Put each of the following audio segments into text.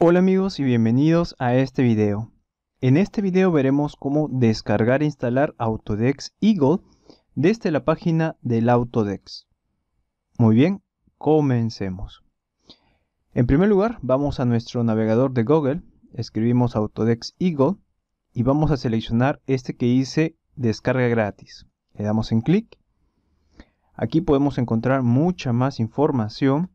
Hola amigos y bienvenidos a este video. En este video veremos cómo descargar e instalar Autodex Eagle desde la página del Autodex. Muy bien, comencemos. En primer lugar vamos a nuestro navegador de Google, escribimos Autodex Eagle y vamos a seleccionar este que dice descarga gratis. Le damos en clic. Aquí podemos encontrar mucha más información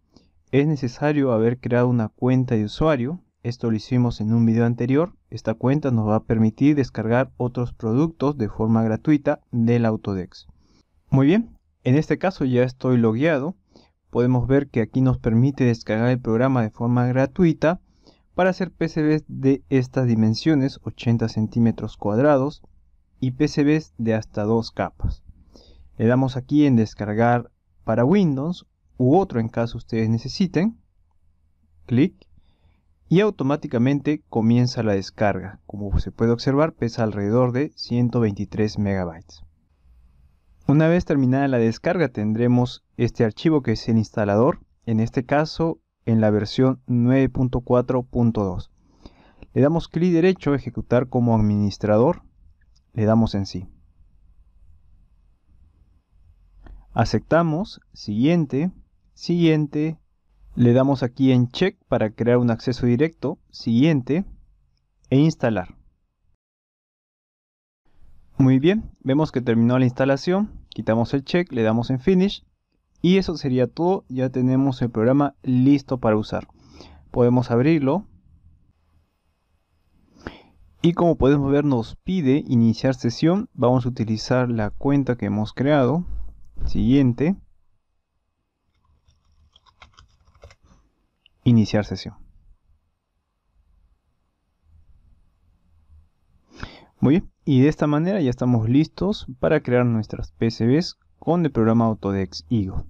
es necesario haber creado una cuenta de usuario, esto lo hicimos en un video anterior, esta cuenta nos va a permitir descargar otros productos de forma gratuita del Autodex. Muy bien, en este caso ya estoy logueado, podemos ver que aquí nos permite descargar el programa de forma gratuita para hacer PCBs de estas dimensiones, 80 centímetros cuadrados, y PCBs de hasta dos capas. Le damos aquí en descargar para Windows u otro en caso ustedes necesiten. Clic. Y automáticamente comienza la descarga. Como se puede observar, pesa alrededor de 123 megabytes Una vez terminada la descarga tendremos este archivo que es el instalador, en este caso en la versión 9.4.2. Le damos clic derecho a ejecutar como administrador, le damos en sí. Aceptamos, siguiente, Siguiente. Le damos aquí en check para crear un acceso directo. Siguiente. E instalar. Muy bien, vemos que terminó la instalación. Quitamos el check, le damos en finish. Y eso sería todo. Ya tenemos el programa listo para usar. Podemos abrirlo. Y como podemos ver nos pide iniciar sesión. Vamos a utilizar la cuenta que hemos creado. Siguiente. Iniciar sesión. Muy bien, y de esta manera ya estamos listos para crear nuestras PCBs con el programa Autodex Igo.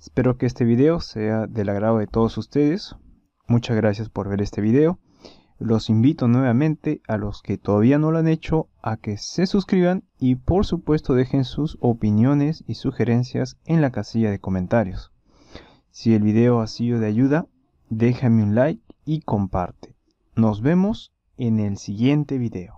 Espero que este video sea del agrado de todos ustedes. Muchas gracias por ver este video. Los invito nuevamente a los que todavía no lo han hecho a que se suscriban y por supuesto dejen sus opiniones y sugerencias en la casilla de comentarios. Si el video ha sido de ayuda, déjame un like y comparte. Nos vemos en el siguiente video.